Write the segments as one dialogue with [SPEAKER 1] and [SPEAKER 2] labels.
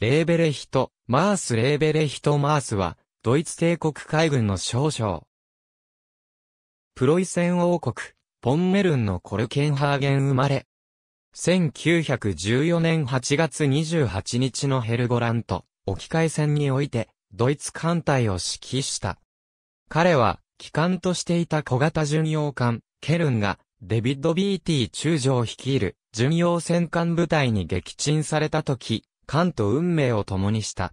[SPEAKER 1] レーベレヒト、マースレーベレヒトマースは、ドイツ帝国海軍の少将。プロイセン王国、ポンメルンのコルケンハーゲン生まれ。1914年8月28日のヘルゴラント、置き換え戦において、ドイツ艦隊を指揮した。彼は、機関としていた小型巡洋艦、ケルンが、デビッド・ビーティー中将率いる巡洋戦艦部隊に撃沈された時、艦と運命を共にした。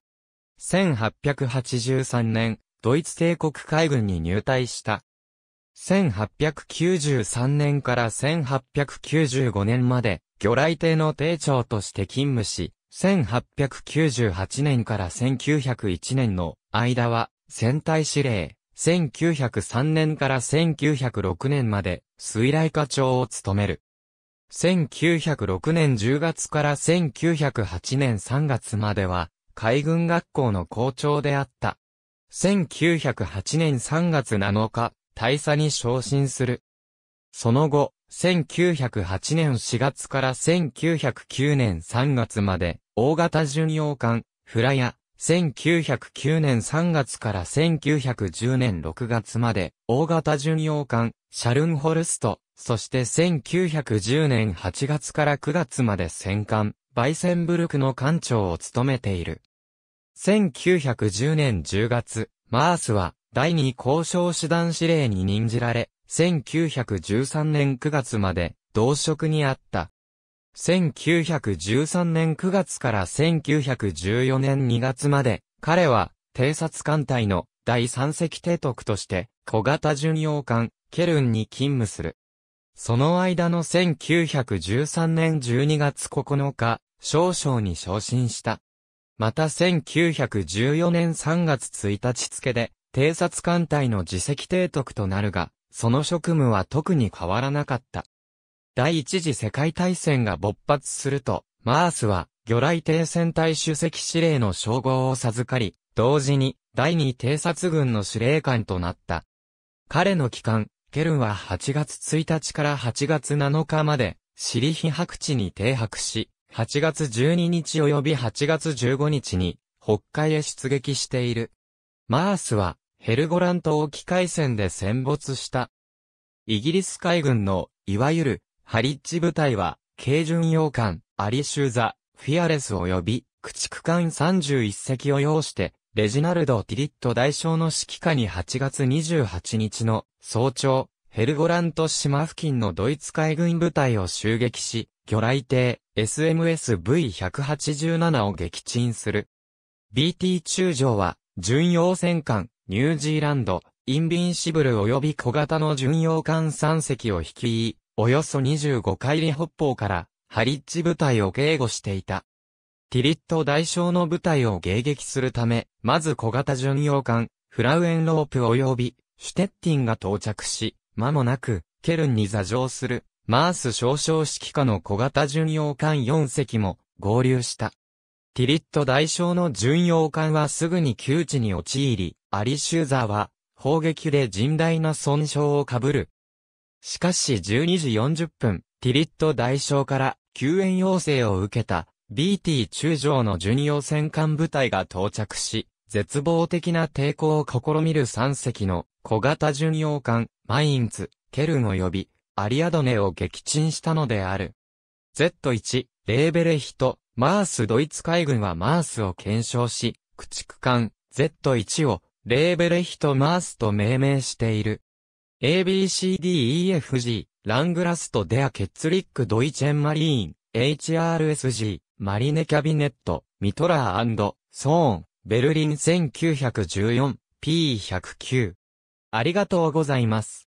[SPEAKER 1] 1883年、ドイツ帝国海軍に入隊した。1893年から1895年まで、魚雷艇の艇長として勤務し、1898年から1901年の間は、戦隊司令、1903年から1906年まで、水雷課長を務める。1906年10月から1908年3月までは、海軍学校の校長であった。1908年3月7日、大佐に昇進する。その後、1908年4月から1909年3月まで、大型巡洋艦、フラヤ、1909年3月から1910年6月まで、大型巡洋艦、シャルンホルスト、そして1910年8月から9月まで戦艦、バイセンブルクの艦長を務めている。1910年10月、マースは第2交渉手段指令に任じられ、1913年9月まで同職にあった。1913年9月から1914年2月まで、彼は偵察艦隊の第三隻提督として小型巡洋艦、ケルンに勤務する。その間の1913年12月9日、少将に昇進した。また1914年3月1日付で、偵察艦隊の自責提督となるが、その職務は特に変わらなかった。第一次世界大戦が勃発すると、マースは、魚雷停戦隊主席司令の称号を授かり、同時に、第二偵察軍の司令官となった。彼の帰還、ケルンは8月1日から8月7日まで、シリヒ白地に停泊し、8月12日及び8月15日に、北海へ出撃している。マースは、ヘルゴラント沖海戦で戦没した。イギリス海軍の、いわゆる、ハリッジ部隊は、軽巡洋艦、アリシューザ、フィアレス及び、駆逐艦31隻を要して、レジナルド・ティリット大将の指揮下に8月28日の早朝、ヘルゴラント島付近のドイツ海軍部隊を襲撃し、魚雷艇 SMSV-187 を撃沈する。BT 中将は、巡洋戦艦、ニュージーランド、インビンシブル及び小型の巡洋艦3隻を率い、およそ25海里北方から、ハリッジ部隊を警護していた。ティリット大将の部隊を迎撃するため、まず小型巡洋艦、フラウエンロープ及び、シュテッティンが到着し、間もなく、ケルンに座礁する、マース少将指揮下の小型巡洋艦4隻も、合流した。ティリット大将の巡洋艦はすぐに窮地に陥り、アリシューザーは、砲撃で甚大な損傷を被る。しかし12時40分、ティリット大将から救援要請を受けた BT 中将の巡洋戦艦部隊が到着し、絶望的な抵抗を試みる3隻の小型巡洋艦、マインツ、ケルン及び、アリアドネを撃沈したのである。Z1、レーベレヒト、マースドイツ海軍はマースを検証し、駆逐艦、Z1 を、レーベレヒト・マースと命名している。ABCDEFG、ラングラスト・デア・ケッツリック・ドイチェン・マリーン、HRSG、マリネキャビネット、ミトラーソーン、ベルリン 1914P109。ありがとうございます。